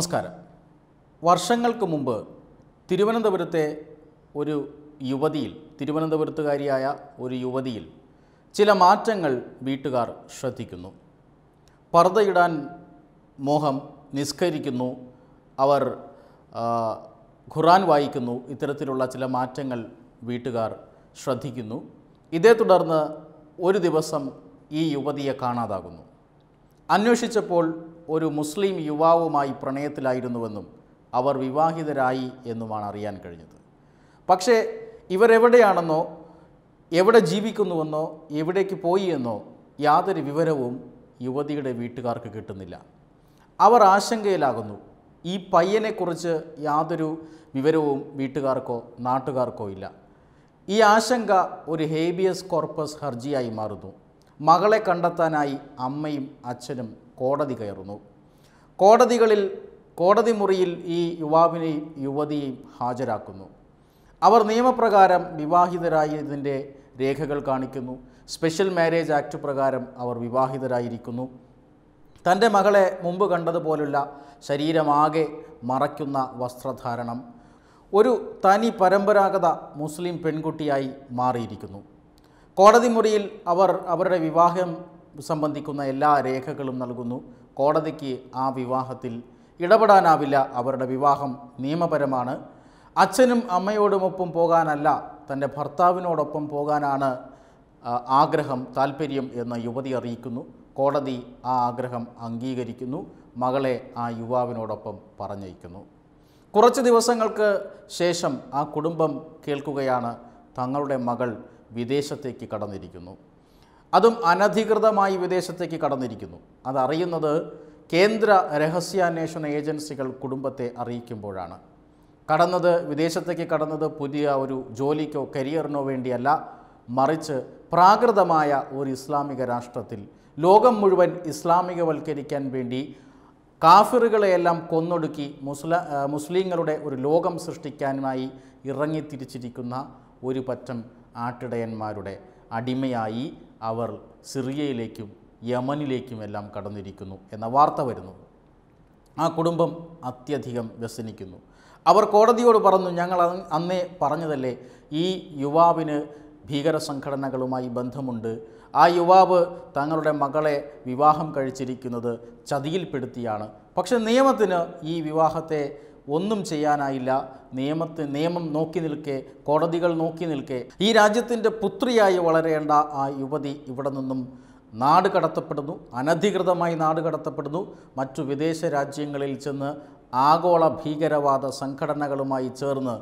നമസ്കാരം വർഷങ്ങൾക്ക് മുമ്പ് തിരുവനന്തപുരത്തെ ഒരു യുവതിയിൽ തിരുവനന്തപുരത്തുകാരിയായ ഒരു യുവതിയിൽ ചില മാറ്റങ്ങൾ വീട്ടുകാർ ശ്രദ്ധിക്കുന്നു പർദ്ധയിടാൻ മോഹം നിസ്കരിക്കുന്നു അവർ ഖുറാൻ വായിക്കുന്നു ഇത്തരത്തിലുള്ള ചില മാറ്റങ്ങൾ വീട്ടുകാർ ശ്രദ്ധിക്കുന്നു ഇതേ തുടർന്ന് ഒരു ദിവസം ഈ യുവതിയെ കാണാതാകുന്നു അന്വേഷിച്ചപ്പോൾ ഒരു മുസ്ലിം യുവാവുമായി പ്രണയത്തിലായിരുന്നുവെന്നും അവർ വിവാഹിതരായി എന്നുമാണ് അറിയാൻ കഴിഞ്ഞത് പക്ഷേ ഇവരെവിടെയാണെന്നോ എവിടെ ജീവിക്കുന്നുവെന്നോ എവിടേക്ക് പോയി എന്നോ യാതൊരു വിവരവും യുവതിയുടെ വീട്ടുകാർക്ക് കിട്ടുന്നില്ല അവർ ആശങ്കയിലാകുന്നു ഈ പയ്യനെക്കുറിച്ച് യാതൊരു വിവരവും വീട്ടുകാർക്കോ നാട്ടുകാർക്കോ ഇല്ല ഈ ആശങ്ക ഒരു ഹേബിയസ് കോർപ്പസ് ഹർജിയായി മാറുന്നു മകളെ കണ്ടെത്താനായി അമ്മയും അച്ഛനും കോടതി കയറുന്നു കോടതികളിൽ കോടതി മുറിയിൽ ഈ യുവാവിനെയും യുവതിയെയും ഹാജരാക്കുന്നു അവർ നിയമപ്രകാരം വിവാഹിതരായതിൻ്റെ രേഖകൾ കാണിക്കുന്നു സ്പെഷ്യൽ മാരേജ് ആക്ട് പ്രകാരം അവർ വിവാഹിതരായിരിക്കുന്നു തൻ്റെ മകളെ മുമ്പ് കണ്ടതുപോലുള്ള ശരീരമാകെ മറയ്ക്കുന്ന വസ്ത്രധാരണം ഒരു തനി പരമ്പരാഗത മുസ്ലിം പെൺകുട്ടിയായി മാറിയിരിക്കുന്നു കോടതി മുറിയിൽ അവർ അവരുടെ വിവാഹം സംബന്ധിക്കുന്ന എല്ലാ രേഖകളും നൽകുന്നു കോടതിക്ക് ആ വിവാഹത്തിൽ ഇടപെടാനാവില്ല അവരുടെ വിവാഹം നിയമപരമാണ് അച്ഛനും അമ്മയോടുമൊപ്പം പോകാനല്ല തൻ്റെ ഭർത്താവിനോടൊപ്പം പോകാനാണ് ആഗ്രഹം താല്പര്യം എന്ന് യുവതി അറിയിക്കുന്നു കോടതി ആ ആഗ്രഹം അംഗീകരിക്കുന്നു മകളെ ആ യുവാവിനോടൊപ്പം പറഞ്ഞയക്കുന്നു കുറച്ച് ദിവസങ്ങൾക്ക് ശേഷം ആ കുടുംബം കേൾക്കുകയാണ് തങ്ങളുടെ മകൾ വിദേശത്തേക്ക് കടന്നിരിക്കുന്നു അതും അനധികൃതമായി വിദേശത്തേക്ക് കടന്നിരിക്കുന്നു അതറിയുന്നത് കേന്ദ്ര രഹസ്യാന്വേഷണ ഏജൻസികൾ കുടുംബത്തെ അറിയിക്കുമ്പോഴാണ് കടന്നത് വിദേശത്തേക്ക് കടന്നത് പുതിയ ഒരു ജോലിക്കോ കരിയറിനോ വേണ്ടിയല്ല മറിച്ച് പ്രാകൃതമായ ഒരു ഇസ്ലാമിക രാഷ്ട്രത്തിൽ ലോകം മുഴുവൻ ഇസ്ലാമികവൽക്കരിക്കാൻ വേണ്ടി കാഫിറുകളെയെല്ലാം കൊന്നൊടുക്കി മുസ്ല മുസ്ലിങ്ങളുടെ ഒരു ലോകം സൃഷ്ടിക്കാനുമായി ഇറങ്ങിത്തിരിച്ചിരിക്കുന്ന ഒരു പറ്റം ആട്ടിടയന്മാരുടെ അടിമയായി അവർ സിറിയയിലേക്കും യമനിലേക്കുമെല്ലാം കടന്നിരിക്കുന്നു എന്ന വാർത്ത വരുന്നു ആ കുടുംബം അത്യധികം വ്യസനിക്കുന്നു അവർ കോടതിയോട് പറഞ്ഞു ഞങ്ങൾ അന്നേ പറഞ്ഞതല്ലേ ഈ യുവാവിന് ഭീകര സംഘടനകളുമായി ബന്ധമുണ്ട് ആ യുവാവ് തങ്ങളുടെ മകളെ വിവാഹം കഴിച്ചിരിക്കുന്നത് ചതിയിൽപ്പെടുത്തിയാണ് പക്ഷെ നിയമത്തിന് ഈ വിവാഹത്തെ ഒന്നും ചെയ്യാനായില്ല നിയമത്തെ നിയമം നോക്കി നിൽക്കെ കോടതികൾ നോക്കി നിൽക്കെ ഈ രാജ്യത്തിൻ്റെ പുത്രിയായി വളരേണ്ട ആ യുവതി ഇവിടെ നിന്നും നാട് കടത്തപ്പെടുന്നു അനധികൃതമായി നാട് കടത്തപ്പെടുന്നു മറ്റു വിദേശ രാജ്യങ്ങളിൽ ചെന്ന് ആഗോള ഭീകരവാദ സംഘടനകളുമായി ചേർന്ന്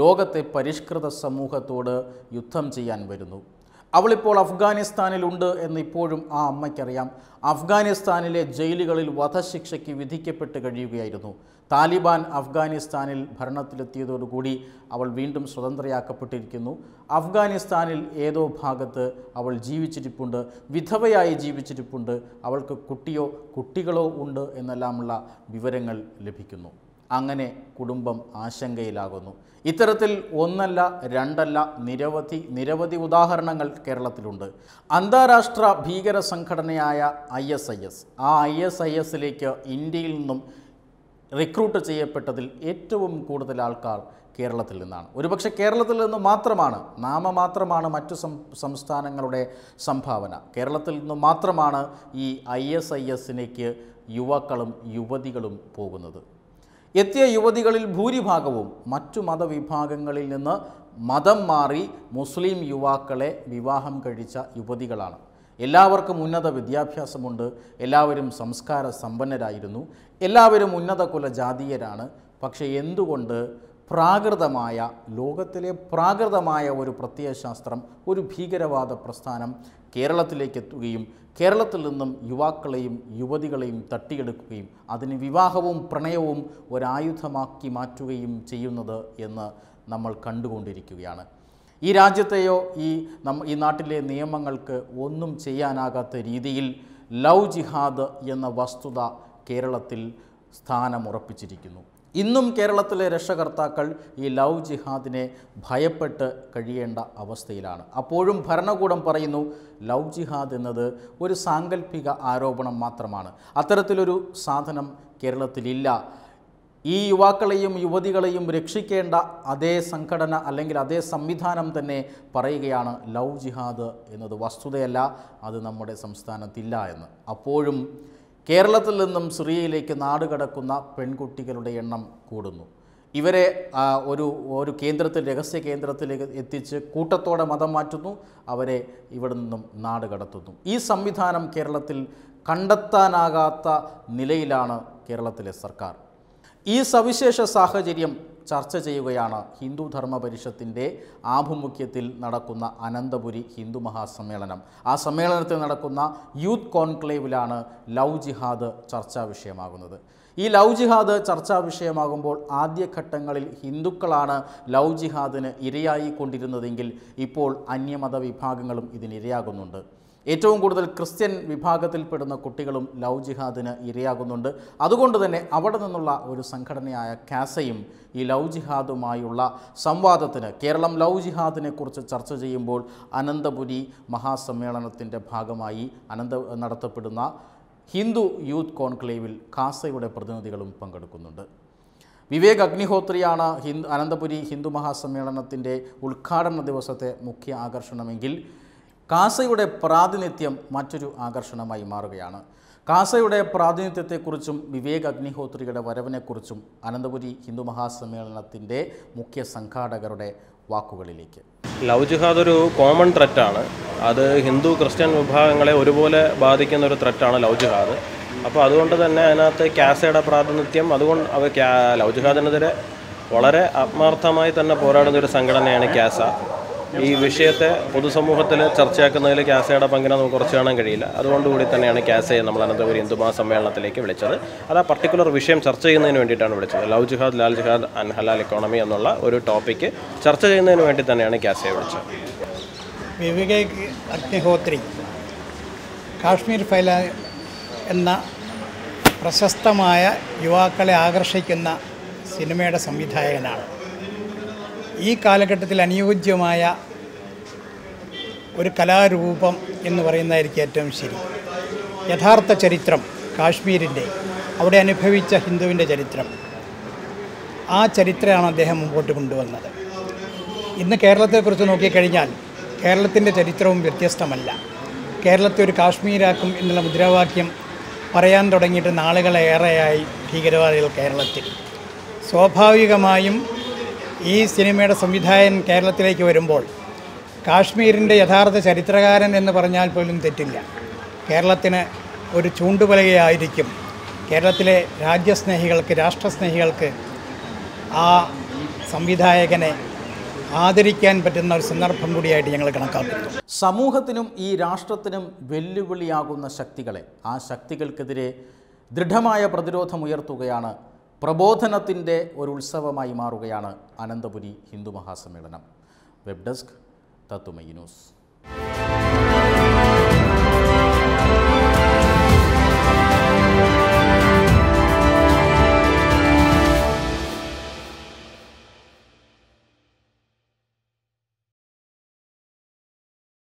ലോകത്തെ പരിഷ്കൃത സമൂഹത്തോട് യുദ്ധം ചെയ്യാൻ വരുന്നു അവളിപ്പോൾ അഫ്ഗാനിസ്ഥാനിലുണ്ട് എന്ന് ഇപ്പോഴും ആ അമ്മയ്ക്കറിയാം അഫ്ഗാനിസ്ഥാനിലെ ജയിലുകളിൽ വധശിക്ഷയ്ക്ക് വിധിക്കപ്പെട്ട് കഴിയുകയായിരുന്നു താലിബാൻ അഫ്ഗാനിസ്ഥാനിൽ ഭരണത്തിലെത്തിയതോടുകൂടി അവൾ വീണ്ടും സ്വതന്ത്രയാക്കപ്പെട്ടിരിക്കുന്നു അഫ്ഗാനിസ്ഥാനിൽ ഏതോ ഭാഗത്ത് അവൾ ജീവിച്ചിരിപ്പുണ്ട് വിധവയായി ജീവിച്ചിരിപ്പുണ്ട് അവൾക്ക് കുട്ടിയോ കുട്ടികളോ ഉണ്ട് എന്നെല്ലാമുള്ള വിവരങ്ങൾ ലഭിക്കുന്നു അങ്ങനെ കുടുംബം ആശങ്കയിലാകുന്നു ഇത്തരത്തിൽ ഒന്നല്ല രണ്ടല്ല നിരവധി നിരവധി ഉദാഹരണങ്ങൾ കേരളത്തിലുണ്ട് അന്താരാഷ്ട്ര ഭീകര സംഘടനയായ ഐ എസ് ഐ എസ് ആ ഐ എസ് ഐ എസിലേക്ക് ഇന്ത്യയിൽ നിന്നും റിക്രൂട്ട് ചെയ്യപ്പെട്ടതിൽ ഏറ്റവും കൂടുതൽ ആൾക്കാർ കേരളത്തിൽ നിന്നാണ് ഒരുപക്ഷെ കേരളത്തിൽ നിന്ന് മാത്രമാണ് നാമമാത്രമാണ് മറ്റു സംസ്ഥാനങ്ങളുടെ സംഭാവന കേരളത്തിൽ നിന്ന് മാത്രമാണ് ഈ ഐ എസ് ഐ എസിലേക്ക് യുവാക്കളും യുവതികളും പോകുന്നത് എത്തിയ യുവതികളിൽ ഭൂരിഭാഗവും മറ്റു മതവിഭാഗങ്ങളിൽ നിന്ന് മതം മാറി മുസ്ലിം യുവാക്കളെ വിവാഹം കഴിച്ച യുവതികളാണ് എല്ലാവർക്കും ഉന്നത വിദ്യാഭ്യാസമുണ്ട് എല്ലാവരും സംസ്കാര സമ്പന്നരായിരുന്നു എല്ലാവരും ഉന്നത ജാതീയരാണ് പക്ഷേ എന്തുകൊണ്ട് പ്രാകൃതമായ ലോകത്തിലെ പ്രാകൃതമായ ഒരു പ്രത്യയശാസ്ത്രം ഒരു ഭീകരവാദ പ്രസ്ഥാനം കേരളത്തിലേക്ക് എത്തുകയും കേരളത്തിൽ നിന്നും യുവാക്കളെയും യുവതികളെയും തട്ടിയെടുക്കുകയും അതിന് വിവാഹവും പ്രണയവും ഒരായുധമാക്കി മാറ്റുകയും ചെയ്യുന്നത് എന്ന് നമ്മൾ കണ്ടുകൊണ്ടിരിക്കുകയാണ് ഈ രാജ്യത്തെയോ ഈ നമ്മ ഈ നാട്ടിലെ നിയമങ്ങൾക്ക് ഒന്നും ചെയ്യാനാകാത്ത രീതിയിൽ ലവ് ജിഹാദ് എന്ന വസ്തുത കേരളത്തിൽ സ്ഥാനമുറപ്പിച്ചിരിക്കുന്നു ഇന്നും കേരളത്തിലെ രക്ഷകർത്താക്കൾ ഈ ലവ് ജിഹാദിനെ ഭയപ്പെട്ട് കഴിയേണ്ട അവസ്ഥയിലാണ് അപ്പോഴും ഭരണകൂടം പറയുന്നു ലവ് ജിഹാദ് എന്നത് ഒരു സാങ്കല്പിക ആരോപണം മാത്രമാണ് അത്തരത്തിലൊരു സാധനം കേരളത്തിലില്ല ഈ യുവാക്കളെയും യുവതികളെയും രക്ഷിക്കേണ്ട അതേ സംഘടന അല്ലെങ്കിൽ അതേ സംവിധാനം തന്നെ പറയുകയാണ് ലവ് ജിഹാദ് എന്നത് വസ്തുതയല്ല അത് നമ്മുടെ സംസ്ഥാനത്തില്ല എന്ന് അപ്പോഴും കേരളത്തിൽ നിന്നും സിറിയയിലേക്ക് നാടുകടക്കുന്ന പെൺകുട്ടികളുടെ എണ്ണം കൂടുന്നു ഇവരെ ഒരു ഒരു കേന്ദ്രത്തിൽ രഹസ്യ കേന്ദ്രത്തിലേക്ക് എത്തിച്ച് കൂട്ടത്തോടെ മതം മാറ്റുന്നു അവരെ ഇവിടെ നിന്നും നാട് കടത്തുന്നു ഈ സംവിധാനം കേരളത്തിൽ കണ്ടെത്താനാകാത്ത നിലയിലാണ് കേരളത്തിലെ സർക്കാർ ഈ സവിശേഷ സാഹചര്യം ചർച്ച ചെയ്യുകയാണ് ഹിന്ദു ധർമ്മ പരിഷത്തിൻ്റെ ആഭിമുഖ്യത്തിൽ നടക്കുന്ന അനന്തപുരി ഹിന്ദു മഹാസമ്മേളനം ആ സമ്മേളനത്തിൽ നടക്കുന്ന യൂത്ത് കോൺക്ലേവിലാണ് ലവ് ജിഹാദ് ചർച്ചാ വിഷയമാകുന്നത് ഈ ലവ് ജിഹാദ് ചർച്ചാ വിഷയമാകുമ്പോൾ ആദ്യഘട്ടങ്ങളിൽ ഹിന്ദുക്കളാണ് ലവ് ജിഹാദിന് ഇരയായിക്കൊണ്ടിരുന്നതെങ്കിൽ ഇപ്പോൾ അന്യമത വിഭാഗങ്ങളും ഇതിനിരയാകുന്നുണ്ട് ഏറ്റവും കൂടുതൽ ക്രിസ്ത്യൻ വിഭാഗത്തിൽപ്പെടുന്ന കുട്ടികളും ലവ് ജിഹാദിന് ഇരയാകുന്നുണ്ട് അതുകൊണ്ട് തന്നെ അവിടെ നിന്നുള്ള ഒരു സംഘടനയായ കാസയും ഈ ലവ് ജിഹാദുമായുള്ള സംവാദത്തിന് കേരളം ലവ് ജിഹാദിനെ കുറിച്ച് ചർച്ച ചെയ്യുമ്പോൾ അനന്തപുരി മഹാസമ്മേളനത്തിൻ്റെ ഭാഗമായി അനന്ത നടത്തപ്പെടുന്ന ഹിന്ദു യൂത്ത് കോൺക്ലേവിൽ കാസയുടെ പ്രതിനിധികളും പങ്കെടുക്കുന്നുണ്ട് വിവേക് അഗ്നിഹോത്രിയാണ് ഹിന്ദു അനന്തപുരി ഹിന്ദു മഹാസമ്മേളനത്തിൻ്റെ ഉദ്ഘാടന ദിവസത്തെ മുഖ്യ ആകർഷണമെങ്കിൽ കാസയുടെ പ്രാതിനിധ്യം മറ്റൊരു ആകർഷണമായി മാറുകയാണ് കാസയുടെ പ്രാതിനിധ്യത്തെക്കുറിച്ചും വിവേക് അഗ്നിഹോത്രിയുടെ വരവിനെക്കുറിച്ചും അനന്തപുരി ഹിന്ദു മഹാസമ്മേളനത്തിൻ്റെ മുഖ്യ സംഘാടകരുടെ വാക്കുകളിലേക്ക് ലവ് ജിഹാദ് ഒരു കോമൺ ത്രെറ്റാണ് അത് ഹിന്ദു ക്രിസ്ത്യൻ വിഭാഗങ്ങളെ ഒരുപോലെ ബാധിക്കുന്ന ഒരു ത്രെറ്റാണ് ലവ് ജിഹാദ് അപ്പോൾ അതുകൊണ്ട് തന്നെ അതിനകത്ത് കാസയുടെ പ്രാതിനിധ്യം അതുകൊണ്ട് അവ ലവ് ജിഹാദിനെതിരെ വളരെ ആത്മാർത്ഥമായി തന്നെ പോരാടുന്ന ഒരു സംഘടനയാണ് കാസ ഈ വിഷയത്തെ പൊതുസമൂഹത്തിൽ ചർച്ചയാക്കുന്നതിൽ ക്യാസയുടെ പങ്കിനെ നമുക്ക് കുറച്ച് കാണാൻ കഴിയില്ല അതുകൊണ്ടുകൂടി തന്നെയാണ് ക്യാസയെ നമ്മൾ അനന്തപുരി ഹിന്ദുമാ സമ്മേളനത്തിലേക്ക് വിളിച്ചത് അത് ആ പർട്ടിക്കുലർ വിഷയം ചർച്ച ചെയ്യുന്നതിന് വേണ്ടിയിട്ടാണ് വിളിച്ചത് ലവ് ജിഹാദ് ലാൽ ജിഹാദ് അൻ ഹലാൽ എന്നുള്ള ഒരു ടോപ്പിക്ക് ചർച്ച ചെയ്യുന്നതിന് വേണ്ടി തന്നെയാണ് ക്യാസയെ വിളിച്ചത് വിവേക് അഗ്നിഹോത്രി കാശ്മീർ ഫൈല എന്ന പ്രശസ്തമായ യുവാക്കളെ ആകർഷിക്കുന്ന സിനിമയുടെ സംവിധായകനാണ് ഈ കാലഘട്ടത്തിൽ അനുയോജ്യമായ ഒരു കലാരൂപം എന്ന് പറയുന്നതായിരിക്കും ഏറ്റവും ശരി യഥാർത്ഥ ചരിത്രം കാശ്മീരിൻ്റെ അവിടെ അനുഭവിച്ച ഹിന്ദുവിൻ്റെ ചരിത്രം ആ ചരിത്രമാണ് അദ്ദേഹം മുമ്പോട്ട് കൊണ്ടുവന്നത് ഇന്ന് കേരളത്തെക്കുറിച്ച് നോക്കിക്കഴിഞ്ഞാൽ കേരളത്തിൻ്റെ ചരിത്രവും വ്യത്യസ്തമല്ല കേരളത്തെ ഒരു കാശ്മീരാക്കും എന്നുള്ള മുദ്രാവാക്യം പറയാൻ തുടങ്ങിയിട്ട് നാളുകളേറെയായി ഭീകരവാദികൾ കേരളത്തിൽ സ്വാഭാവികമായും ഈ സിനിമയുടെ സംവിധായകൻ കേരളത്തിലേക്ക് വരുമ്പോൾ കാശ്മീരിൻ്റെ യഥാർത്ഥ ചരിത്രകാരൻ എന്ന് പറഞ്ഞാൽ പോലും തെറ്റില്ല കേരളത്തിന് ഒരു ചൂണ്ടുപലകയായിരിക്കും കേരളത്തിലെ രാജ്യസ്നേഹികൾക്ക് രാഷ്ട്രസ്നേഹികൾക്ക് ആ സംവിധായകനെ ആദരിക്കാൻ പറ്റുന്ന ഒരു സന്ദർഭം കൂടിയായിട്ട് ഞങ്ങൾ കണക്കാക്കുന്നു സമൂഹത്തിനും ഈ രാഷ്ട്രത്തിനും വെല്ലുവിളിയാകുന്ന ശക്തികളെ ആ ശക്തികൾക്കെതിരെ ദൃഢമായ പ്രതിരോധമുയർത്തുകയാണ് പ്രബോധനത്തിൻ്റെ ഒരു ഉത്സവമായി മാറുകയാണ് Ananthapuri Hindu Mahasammelanam web desk Tatwamayi news